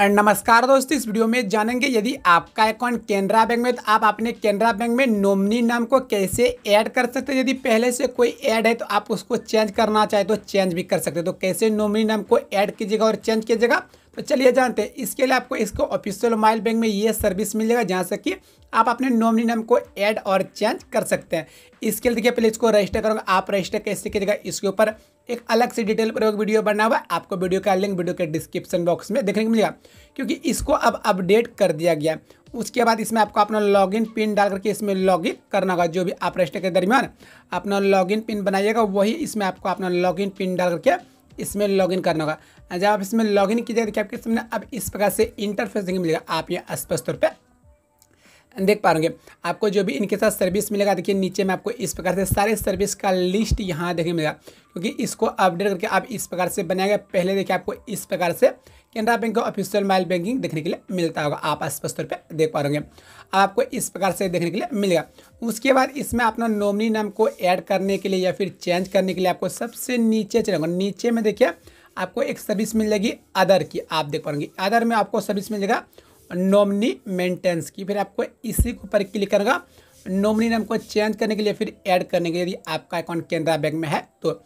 नमस्कार दोस्तों इस वीडियो में जानेंगे यदि आपका अकाउंट केनरा बैंक में तो आप अपने केनरा बैंक में नॉमिनी नाम को कैसे ऐड कर सकते हैं यदि पहले से कोई ऐड है तो आप उसको चेंज करना चाहे तो चेंज भी कर सकते हैं तो कैसे नॉमिनी नाम को ऐड कीजिएगा और चेंज कीजिएगा तो चलिए जानते हैं इसके लिए आपको इसको ऑफिशियल मोबाइल बैंक में ये सर्विस मिल जाएगा जहाँ से कि आप अपने नॉमिनी नाम को ऐड और चेंज कर सकते हैं इसके लिए देखिए पहले इसको रजिस्टर करोगे आप रजिस्टर कैसे कीजिएगा इसके ऊपर एक अलग से डिटेल पर एक वीडियो बना हुआ आपको वीडियो का लिंक वीडियो के डिस्क्रिप्शन बॉक्स में देखने को मिलेगा क्योंकि इसको अब अपडेट कर दिया गया उसके बाद इसमें आपको अपना लॉगिन पिन डाल करके इसमें लॉगिन करना होगा जो भी आप रजिस्टर के दरमियान अपना लॉगिन पिन बनाइएगा वही इसमें आपको अपना लॉगिन पिन डाल करके इसमें लॉगिन करना होगा जब आप इसमें लॉगिन कीजिएगा तो आपके सामने अब इस प्रकार से इंटरफेस देखने मिलेगा आप ये स्पष्ट तौर पर देख पा रहे आपको जो भी इनके साथ सर्विस मिलेगा देखिए नीचे में आपको इस प्रकार से सारे सर्विस का लिस्ट यहाँ देखने मिलेगा क्योंकि इसको अपडेट करके आप इस प्रकार से बनाएगा पहले देखिए आपको इस प्रकार से केनरा बैंक का ऑफिशियल मोबाइल बैंकिंग देखने के लिए मिलता होगा आप स्पष्ट तौर पर देख पा रहे आपको इस प्रकार से देखने के लिए मिलेगा उसके बाद इसमें अपना नॉमिनी नाम को ऐड करने के लिए या फिर चेंज करने के लिए आपको सबसे नीचे चलेगा नीचे में देखिए आपको एक सर्विस मिल जाएगी अदर की आप देख पाएंगे अदर में आपको सर्विस मिल जाएगा नॉमनी मेंटेनेंस की फिर आपको इसी के ऊपर क्लिक करेगा नॉमनी नाम को चेंज करने के लिए फिर ऐड करने के लिए यदि आपका अकाउंट केनरा बैंक में है तो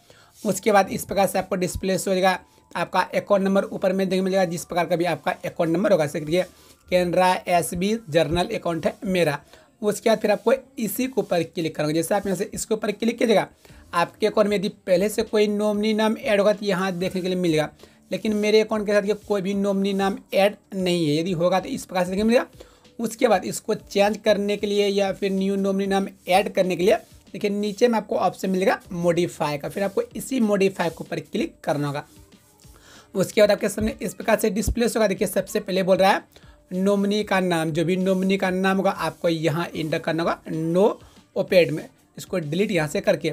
उसके बाद इस प्रकार से आपको डिस्प्ले हो जाएगा आपका अकाउंट नंबर ऊपर में देखने मिलेगा जिस प्रकार का भी आपका अकाउंट नंबर होगा देखिए Canara S B general account है मेरा उसके बाद फिर आपको इसी के ऊपर क्लिक करोगे जैसे आप यहाँ से इसके ऊपर क्लिक कीजिएगा आपके अकाउंट में यदि पहले से कोई नॉमनी नाम ऐड होगा तो यहाँ देखने के लिए मिलेगा लेकिन मेरे अकाउंट के साथ ये कोई भी नॉमनी नाम ऐड नहीं है यदि होगा तो इस प्रकार से देखिए मिलेगा उसके बाद इसको चेंज करने के लिए या फिर न्यू नॉमनी नाम ऐड करने के लिए देखिए नीचे में आपको ऑप्शन मिलेगा मोडिफाई का फिर आपको इसी मोडिफाई के ऊपर क्लिक करना होगा उसके बाद आपके सामने इस प्रकार से डिस्प्लेस होगा देखिए सबसे पहले बोल रहा है नोमनी का नाम जो भी नोमनी का नाम होगा आपको यहाँ इंटर करना होगा नो ओपेड में इसको डिलीट यहाँ से करके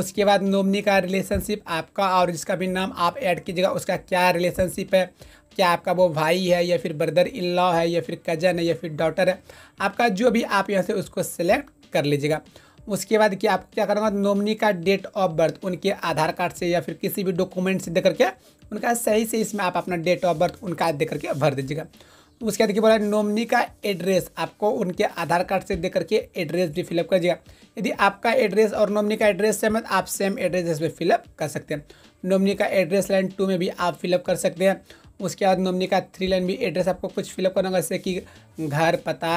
उसके बाद नोमनी का रिलेशनशिप आपका और जिसका भी नाम आप ऐड कीजिएगा उसका क्या रिलेशनशिप है क्या आपका वो भाई है या फिर ब्रदर इन लॉ है या फिर कजन है या फिर डॉटर है आपका जो भी आप यहाँ से उसको सेलेक्ट कर लीजिएगा उसके बाद कि आपको क्या करना होगा का डेट ऑफ बर्थ उनके आधार कार्ड से या फिर किसी भी डॉक्यूमेंट से दे करके उनका सही से इसमें आप अपना डेट ऑफ बर्थ उनका दे करके भर दीजिएगा तो उसके बाद क्या बोला है नॉमनी का एड्रेस आपको उनके आधार कार्ड से देख करके एड्रेस भी फिलअप कर दिया यदि आपका एड्रेस और नॉमनी का एड्रेस सेम है तो आप सेम एड्रेस इसमें फिलअप कर सकते हैं नॉमनी का एड्रेस लाइन टू में भी आप फिलअप कर सकते हैं उसके बाद नॉमनी का थ्री लाइन भी एड्रेस आपको कुछ फिलअप करना होगा जैसे कि घर पता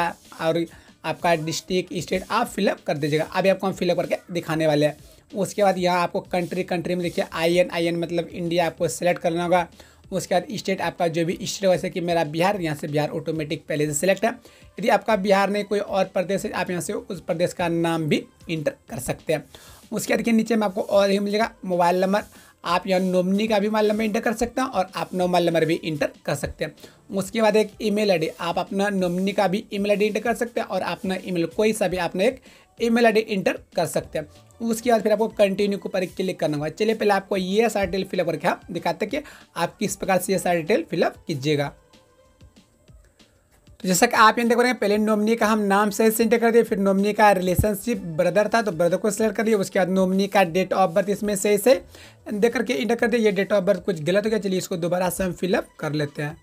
और आपका डिस्ट्रिक्ट स्टेट आप फिलअप कर दीजिएगा अभी आपको हम फिलअप करके दिखाने वाले हैं उसके बाद यहाँ आपको कंट्री कंट्री में देखिए आई एन आई एन मतलब इंडिया आपको सेलेक्ट करना होगा उसके बाद स्टेट आपका जो भी स्टेट वैसे कि मेरा बिहार यहाँ से बिहार ऑटोमेटिक पहले से सिलेक्ट है यदि आपका बिहार नहीं कोई और प्रदेश है आप यहाँ से उस प्रदेश का नाम भी इंटर कर सकते हैं उसके बाद देखिए नीचे में आपको और ही मिलेगा मोबाइल नंबर आप यहाँ नोमनी का भी मोबाइल नंबर इंटर कर सकते हैं और अपना मोबाइल नंबर भी इंटर कर सकते हैं उसके बाद एक ईमेल आईडी आप अपना नोमनी का भी ईमेल आईडी इंटर कर सकते हैं और अपना ईमेल कोई सा भी अपना एक ईमेल आईडी इंटर कर सकते हैं उसके बाद फिर आपको कंटिन्यू के ऊपर क्लिक करना होगा चलिए पहले आपको ये सारा डिटेल फिलअप करके आप दिखाते हैं कि आप किस प्रकार से ये सारा डिटेल फिलअप कीजिएगा तो जैसा कि आप यहाँ देख रहे हैं पहले नोमनी का हम नाम से सेंटर कर दिए फिर नोमनी का रिलेशनशिप ब्रदर था तो ब्रदर को सिलेक्ट कर दिया उसके बाद नोमनी का डेट ऑफ बर्थ इसमें से इसे देख करके इंटर कर दिया ये डेट ऑफ बर्थ कुछ गलत हो गया चलिए इसको दोबारा से हम फिलअप कर लेते हैं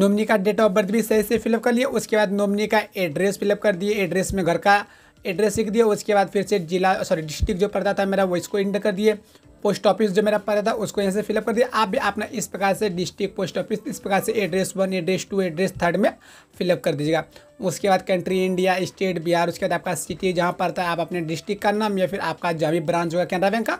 तो का डेट ऑफ बर्थ भी सही से फिलअप कर लिया उसके बाद नोमनी का एड्रेस फिलअप कर दिए एड्रेस में घर का एड्रेस लिख दिया उसके बाद फिर से जिला सॉरी डिस्ट्रिक्ट जो पड़ता था मेरा वो इसको इंटर कर दिए पोस्ट ऑफिस जो मेरा पता था उसको यहाँ से फिलअप कर दिया आप भी अपना इस प्रकार से डिस्ट्रिक्ट पोस्ट ऑफिस इस प्रकार से address one address two address third में फिलअप कर दीजिएगा उसके बाद कंट्री इंडिया स्टेट बिहार उसके बाद आपका सिटी जहाँ पड़ता है आप अपने डिस्ट्रिक्ट का नाम या फिर आपका जहाँ भी ब्रांच होगा कैनरा बैंक का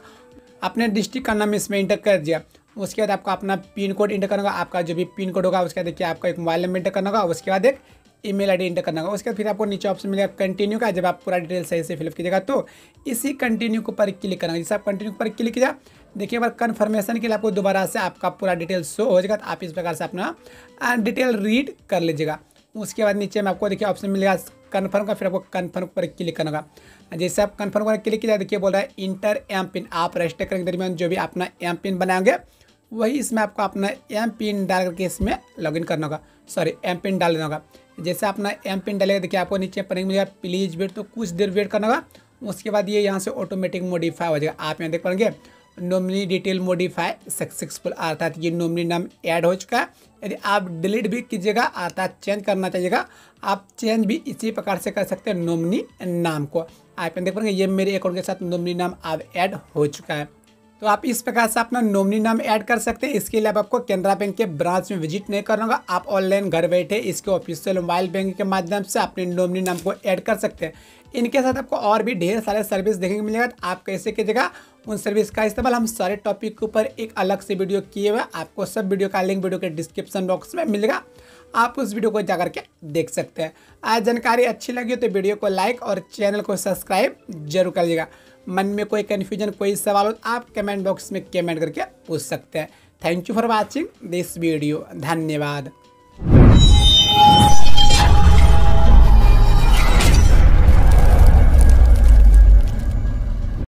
अपने डिस्ट्रिक्ट का नाम इसमें इंटर कर दिया उसके बाद आपको अपना पिन कोड इंटर करना होगा आपका जो भी पिन कोड होगा उसके बाद देखिए आपका एक मोबाइल नंबर इंटर करना होगा उसके बाद एक ईमेल आईडी इंटर करना होगा उसके बाद फिर आपको नीचे ऑप्शन मिलेगा कंटिन्यू का जब आप पूरा डिटेल सही से फिलअप कीजिएगा तो इसी कंटिन्यू के ऊपर क्लिक करना जैसे आप कंटिन्यू पर क्लिक किया देखिए अगर कन्फर्मेशन के लिए आपको दोबारा से आपका पूरा डिटेल शो हो जाएगा तो आप इस प्रकार से अपना डिटेल रीड कर लीजिएगा उसके बाद नीचे में आपको देखिए ऑप्शन मिलेगा कन्फर्म का फिर आपको कन्फर्म पर क्लिक करना होगा जैसे आप कन्फर्म पर क्लिक किया देखिए बोल रहा है इंटर एम पिन आप रजिस्टर करने के दरमियान जो भी अपना एम पिन बनाएंगे वही इसमें आपको अपना एम पिन डाल करके इसमें इन करना होगा सॉरी एम पिन डाल देना होगा जैसे अपना एम पिन डालेगा देखिए आपको नीचे पनिंग मिलेगा प्लीज वेट तो कुछ देर वेट करना होगा उसके बाद ये यहाँ से ऑटोमेटिक मॉडिफाई हो जाएगा आप यहाँ देख पाएंगे नोमिनी डिटेल मॉडिफाई सक्सेसफुल अर्थात ये नोमिनी नाम ऐड हो चुका है यदि आप डिलीट भी कीजिएगा अर्थात चेंज करना चाहिएगा आप चेंज भी इसी प्रकार से कर सकते हैं नोमिनी नाम को आप यहाँ देख पाएंगे ये मेरे अकाउंट के साथ नोमिनी नाम अब ऐड हो चुका है तो आप इस प्रकार से अपना नॉमिनी नाम ऐड कर सकते हैं इसके लिए आपको केनरा बैंक के ब्रांच में विजिट नहीं करना होगा आप ऑनलाइन घर बैठे इसके ऑफिशियल मोबाइल बैंक के माध्यम से अपने नॉमिनी नाम को ऐड कर सकते हैं इनके साथ आपको और भी ढेर सारे सर्विस देखने को मिलेगा तो आप कैसे कीजिएगा उन सर्विस का इस्तेमाल हम सारे टॉपिक के ऊपर एक अलग से वीडियो किए हुए आपको सब वीडियो का लिंक वीडियो के डिस्क्रिप्शन बॉक्स में मिलेगा आप उस वीडियो को जाकर के देख सकते हैं आज जानकारी अच्छी लगी हो तो वीडियो को लाइक और चैनल को सब्सक्राइब जरूर कर लीजिएगा मन में कोई कन्फ्यूजन कोई सवाल हो आप कमेंट बॉक्स में कमेंट करके पूछ सकते हैं thank you for watching this video धन्यवाद